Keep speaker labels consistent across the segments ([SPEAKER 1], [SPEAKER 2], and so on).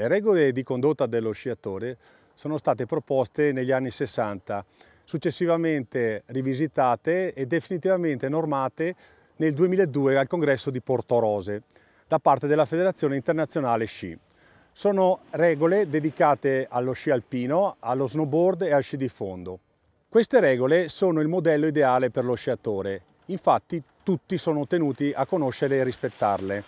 [SPEAKER 1] Le regole di condotta dello sciatore sono state proposte negli anni 60, successivamente rivisitate e definitivamente normate nel 2002 al congresso di Portorose da parte della Federazione Internazionale Sci. Sono regole dedicate allo sci alpino, allo snowboard e al sci di fondo. Queste regole sono il modello ideale per lo sciatore, infatti tutti sono tenuti a conoscere e rispettarle.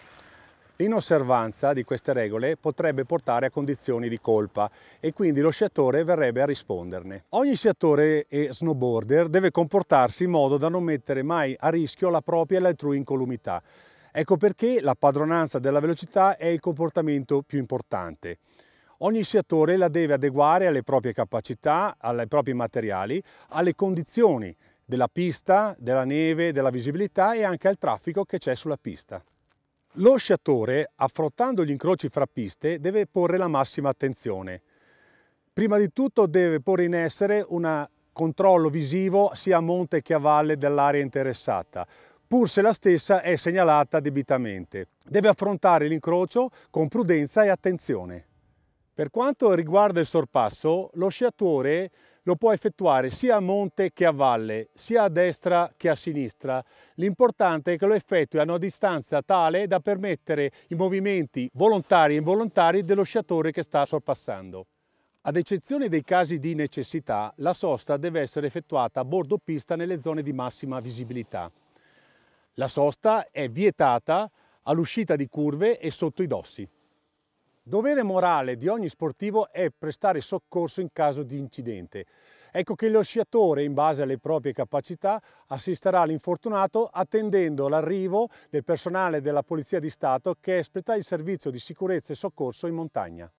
[SPEAKER 1] L'inosservanza di queste regole potrebbe portare a condizioni di colpa e quindi lo sciatore verrebbe a risponderne. Ogni sciatore e snowboarder deve comportarsi in modo da non mettere mai a rischio la propria e l'altrui incolumità. Ecco perché la padronanza della velocità è il comportamento più importante. Ogni sciatore la deve adeguare alle proprie capacità, ai propri materiali, alle condizioni della pista, della neve, della visibilità e anche al traffico che c'è sulla pista. Lo sciatore, affrontando gli incroci fra piste, deve porre la massima attenzione. Prima di tutto deve porre in essere un controllo visivo sia a monte che a valle dell'area interessata, pur se la stessa è segnalata debitamente. Deve affrontare l'incrocio con prudenza e attenzione. Per quanto riguarda il sorpasso, lo sciatore lo può effettuare sia a monte che a valle, sia a destra che a sinistra. L'importante è che lo effettui a una distanza tale da permettere i movimenti volontari e involontari dello sciatore che sta sorpassando. Ad eccezione dei casi di necessità, la sosta deve essere effettuata a bordo pista nelle zone di massima visibilità. La sosta è vietata all'uscita di curve e sotto i dossi. Dovere morale di ogni sportivo è prestare soccorso in caso di incidente. Ecco che lo sciatore, in base alle proprie capacità, assisterà all'infortunato attendendo l'arrivo del personale della Polizia di Stato che espleta il servizio di sicurezza e soccorso in montagna.